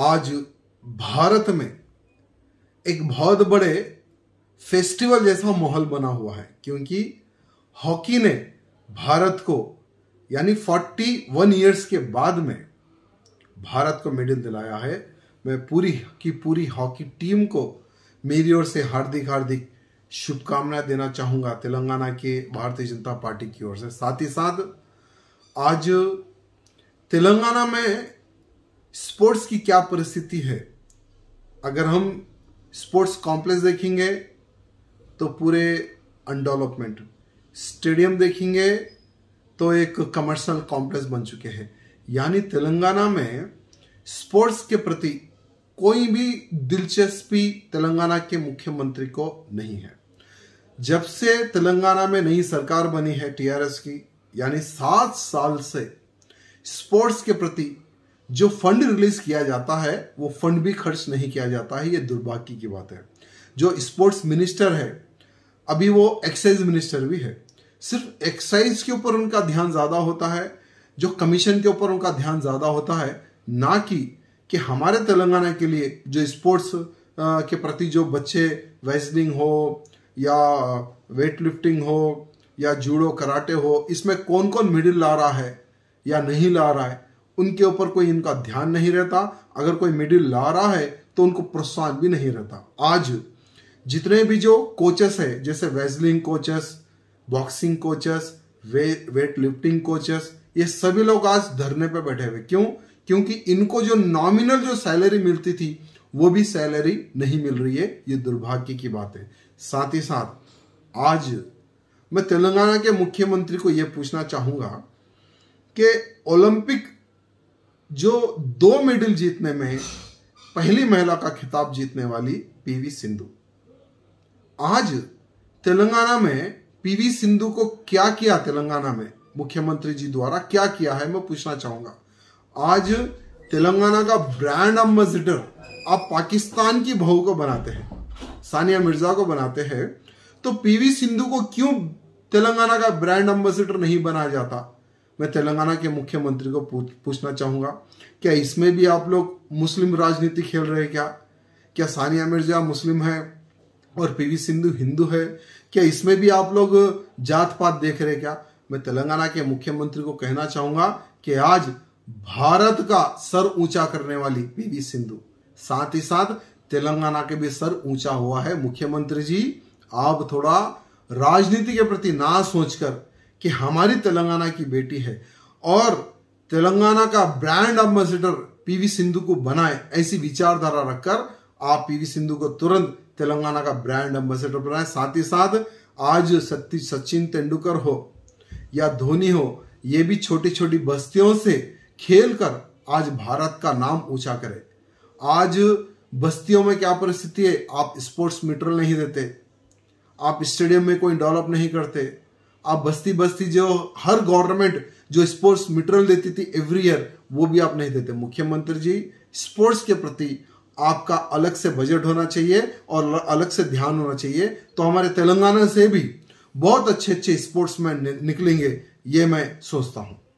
आज भारत में एक बहुत बड़े फेस्टिवल जैसा माहौल बना हुआ है क्योंकि हॉकी ने भारत को यानी 41 इयर्स के बाद में भारत को मेडल दिलाया है मैं पूरी की पूरी हॉकी टीम को मेरी ओर से हार्दिक हार्दिक शुभकामनाएं देना चाहूंगा तेलंगाना के भारतीय जनता पार्टी की ओर से साथ ही साथ आज तेलंगाना में स्पोर्ट्स की क्या परिस्थिति है अगर हम स्पोर्ट्स कॉम्प्लेक्स देखेंगे तो पूरे अनडेवलपमेंट स्टेडियम देखेंगे तो एक कमर्शियल कॉम्प्लेक्स बन चुके हैं यानी तेलंगाना में स्पोर्ट्स के प्रति कोई भी दिलचस्पी तेलंगाना के मुख्यमंत्री को नहीं है जब से तेलंगाना में नई सरकार बनी है टीआरएस की यानी सात साल से स्पोर्ट्स के प्रति जो फंड रिलीज किया जाता है वो फंड भी खर्च नहीं किया जाता है ये दुर्भाग्य की बात है जो स्पोर्ट्स मिनिस्टर है अभी वो एक्साइज मिनिस्टर भी है सिर्फ एक्साइज के ऊपर उनका ध्यान ज़्यादा होता है जो कमीशन के ऊपर उनका ध्यान ज़्यादा होता है ना कि कि हमारे तेलंगाना के लिए जो स्पोर्ट्स के प्रति जो बच्चे वेस्लिंग हो या वेट लिफ्टिंग हो या जूडो कराटे हो इसमें कौन कौन मेडल ला रहा है या नहीं ला रहा है उनके ऊपर कोई इनका ध्यान नहीं रहता अगर कोई मिडिल ला रहा है तो उनको प्रोत्साहन भी नहीं रहता आज जितने भी जो कोचेस हैं जैसे वेजलिंग कोचेस बॉक्सिंग कोचेस वे वेट लिफ्टिंग कोचेस ये सभी लोग आज धरने पर बैठे हुए क्यों क्योंकि इनको जो नॉमिनल जो सैलरी मिलती थी वो भी सैलरी नहीं मिल रही है ये दुर्भाग्य की बात है साथ ही साथ आज मैं तेलंगाना के मुख्यमंत्री को यह पूछना चाहूंगा कि ओलंपिक जो दो मेडल जीतने में पहली महिला का खिताब जीतने वाली पीवी सिंधु आज तेलंगाना में पीवी सिंधु को क्या किया तेलंगाना में मुख्यमंत्री जी द्वारा क्या किया है मैं पूछना चाहूंगा आज तेलंगाना का ब्रांड एम्बेसिडर आप पाकिस्तान की बहु को बनाते हैं सानिया मिर्जा को बनाते हैं तो पीवी सिंधु को क्यों तेलंगाना का ब्रांड एम्बेसिडर नहीं बनाया जाता मैं तेलंगाना के मुख्यमंत्री को पूछना चाहूँगा क्या इसमें भी आप लोग मुस्लिम राजनीति खेल रहे क्या क्या सानिया मिर्जा मुस्लिम है और पीवी सिंधु हिंदू है क्या इसमें भी आप लोग जात पात देख रहे क्या मैं तेलंगाना के मुख्यमंत्री को कहना चाहूंगा कि आज भारत का सर ऊंचा करने वाली पीवी सिंधु साथ ही साथ तेलंगाना के भी सर ऊंचा हुआ है मुख्यमंत्री जी आप थोड़ा राजनीति के प्रति ना सोचकर कि हमारी तेलंगाना की बेटी है और तेलंगाना का ब्रांड एम्बेसडर पीवी सिंधु को बनाए ऐसी विचारधारा रखकर आप पीवी सिंधु को तुरंत तेलंगाना का ब्रांड एम्बेसडर बनाए साथ ही साथ आज सत्य सचिन तेंदुलकर हो या धोनी हो ये भी छोटी छोटी बस्तियों से खेल कर आज भारत का नाम ऊंचा करे आज बस्तियों में क्या परिस्थिति है आप स्पोर्ट्स मीटर नहीं देते आप स्टेडियम में कोई डेवलप नहीं करते आप बस्ती बस्ती जो हर गवर्नमेंट जो स्पोर्ट्स मटेरियल देती थी एवरी ईयर वो भी आप नहीं देते मुख्यमंत्री जी स्पोर्ट्स के प्रति आपका अलग से बजट होना चाहिए और अलग से ध्यान होना चाहिए तो हमारे तेलंगाना से भी बहुत अच्छे अच्छे स्पोर्ट्समैन निकलेंगे ये मैं सोचता हूं